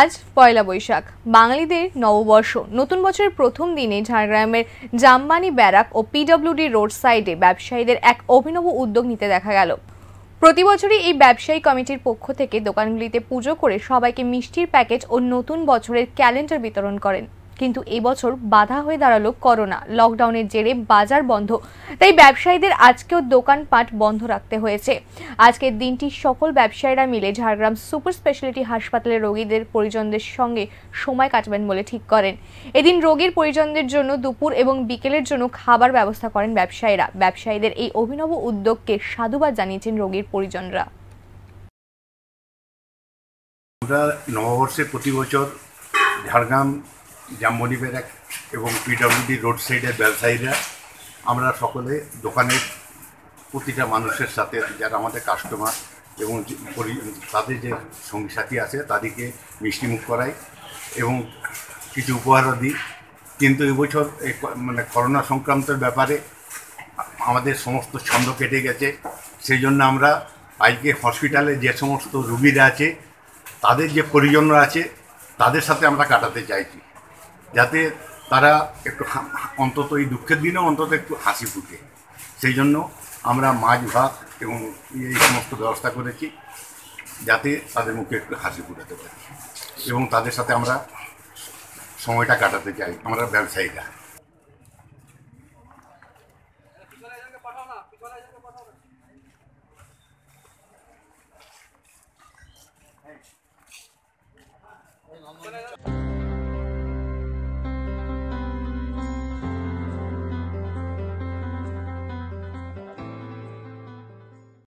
আজ পয়লা বৈশাখ বাঙালিদের নববর্ষ নতুন বছরের প্রথম দিনে ঝাড়গ্রামের জাম্বানি ব্যারাক ও পিডব্লিউডি রোড সাইডে ব্যবসায়ীদের এক অভিনব উদ্যোগ নিতে দেখা গেল প্রতি বছরই এই ব্যবসায়ী কমিটির পক্ষ থেকে দোকানগুলিতে পুজো করে সবাইকে মিষ্টির প্যাকেজ ও নতুন বছরের ক্যালেন্ডার বিতরণ করেন কিন্তু এবছর বাধা হয়ে দাঁড়ালো করোনা লকডাউনের জেরে বাজার বন্ধ তাই ব্যবসায়ীদের আজকেও দোকানপাট বন্ধ রাখতে হয়েছে আজকের দিনটি সকল ব্যবসায়ীরা মিলে ঝাড়গ্রাম সুপার স্পেশালিটি হাসপাতালে রোগীদের পরিজনদের সঙ্গে সময় কাটবেন বলে ঠিক করেন এদিন রোগীর পরিজনদের জন্য দুপুর এবং বিকেলের জন্য খাবার ব্যবস্থা করেন ব্যবসায়ীরা ব্যবসায়ীদের এই অভিনব উদ্যোগকে সাধুবাদ জানিয়েছেন রোগীর পরিজনরা আমরা নববর্ষে প্রতি বছর ঝাড়গ্রাম জামবনি ব্যারাক এবং পিডব্লিউডি রোড সাইডের ব্যবসায়ীরা আমরা সকলে দোকানের প্রতিটা মানুষের সাথে যারা আমাদের কাস্টমার এবং তাদের যে সঙ্গী সাথী আছে তাদেরকে মিষ্টিমুখ করাই এবং কিছু উপহারও দিই কিন্তু এবছর এই মানে করোনা সংক্রান্তের ব্যাপারে আমাদের সমস্ত ছন্দ কেটে গেছে সেই জন্য আমরা আজকে হসপিটালে যে সমস্ত রুগীরা আছে তাদের যে পরিজনরা আছে তাদের সাথে আমরা কাটাতে চাইছি যাতে তারা একটু অন্তত এই দুঃখের দিনে অন্তত একটু হাসি ফুটে সেই জন্য আমরা মাছ ভাত এবং এই সমস্ত ব্যবস্থা করেছি যাতে তাদের মুখে একটু হাসি ফুটাতে পারি এবং তাদের সাথে আমরা সময়টা কাটাতে চাই আমরা ব্যবসায়ীরা